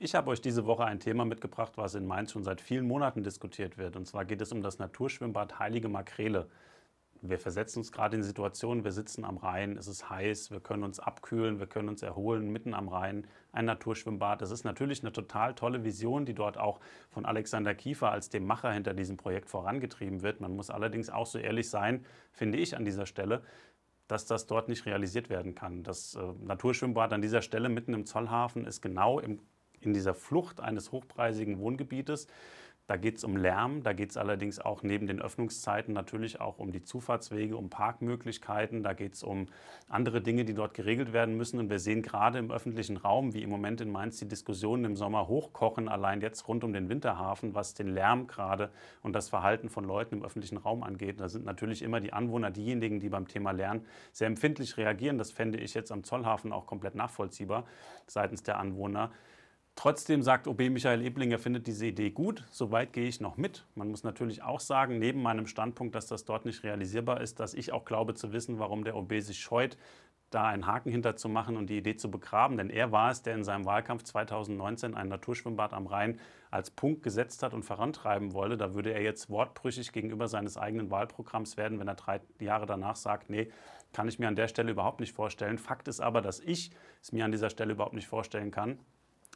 Ich habe euch diese Woche ein Thema mitgebracht, was in Mainz schon seit vielen Monaten diskutiert wird. Und zwar geht es um das Naturschwimmbad Heilige Makrele. Wir versetzen uns gerade in Situationen, wir sitzen am Rhein, es ist heiß, wir können uns abkühlen, wir können uns erholen mitten am Rhein. Ein Naturschwimmbad, das ist natürlich eine total tolle Vision, die dort auch von Alexander Kiefer als dem Macher hinter diesem Projekt vorangetrieben wird. Man muss allerdings auch so ehrlich sein, finde ich an dieser Stelle, dass das dort nicht realisiert werden kann. Das äh, Naturschwimmbad an dieser Stelle mitten im Zollhafen ist genau im in dieser Flucht eines hochpreisigen Wohngebietes. Da geht es um Lärm, da geht es allerdings auch neben den Öffnungszeiten natürlich auch um die Zufahrtswege, um Parkmöglichkeiten, da geht es um andere Dinge, die dort geregelt werden müssen. Und wir sehen gerade im öffentlichen Raum, wie im Moment in Mainz die Diskussionen im Sommer hochkochen, allein jetzt rund um den Winterhafen, was den Lärm gerade und das Verhalten von Leuten im öffentlichen Raum angeht. Da sind natürlich immer die Anwohner diejenigen, die beim Thema Lärm sehr empfindlich reagieren. Das fände ich jetzt am Zollhafen auch komplett nachvollziehbar seitens der Anwohner. Trotzdem sagt OB Michael Ebling, er findet diese Idee gut. Soweit gehe ich noch mit. Man muss natürlich auch sagen, neben meinem Standpunkt, dass das dort nicht realisierbar ist, dass ich auch glaube zu wissen, warum der OB sich scheut, da einen Haken hinterzumachen und die Idee zu begraben. Denn er war es, der in seinem Wahlkampf 2019 ein Naturschwimmbad am Rhein als Punkt gesetzt hat und vorantreiben wollte. Da würde er jetzt wortbrüchig gegenüber seines eigenen Wahlprogramms werden, wenn er drei Jahre danach sagt, nee, kann ich mir an der Stelle überhaupt nicht vorstellen. Fakt ist aber, dass ich es mir an dieser Stelle überhaupt nicht vorstellen kann,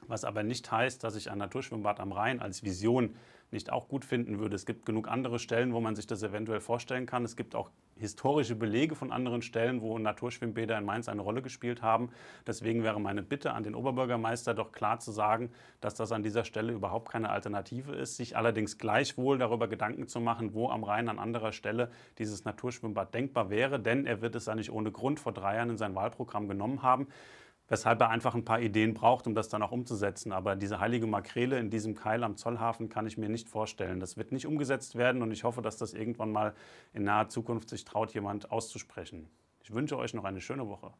was aber nicht heißt, dass ich ein Naturschwimmbad am Rhein als Vision nicht auch gut finden würde. Es gibt genug andere Stellen, wo man sich das eventuell vorstellen kann. Es gibt auch historische Belege von anderen Stellen, wo Naturschwimmbäder in Mainz eine Rolle gespielt haben. Deswegen wäre meine Bitte an den Oberbürgermeister doch klar zu sagen, dass das an dieser Stelle überhaupt keine Alternative ist, sich allerdings gleichwohl darüber Gedanken zu machen, wo am Rhein an anderer Stelle dieses Naturschwimmbad denkbar wäre, denn er wird es ja nicht ohne Grund vor drei Jahren in sein Wahlprogramm genommen haben weshalb er einfach ein paar Ideen braucht, um das dann auch umzusetzen. Aber diese heilige Makrele in diesem Keil am Zollhafen kann ich mir nicht vorstellen. Das wird nicht umgesetzt werden und ich hoffe, dass das irgendwann mal in naher Zukunft sich traut, jemand auszusprechen. Ich wünsche euch noch eine schöne Woche.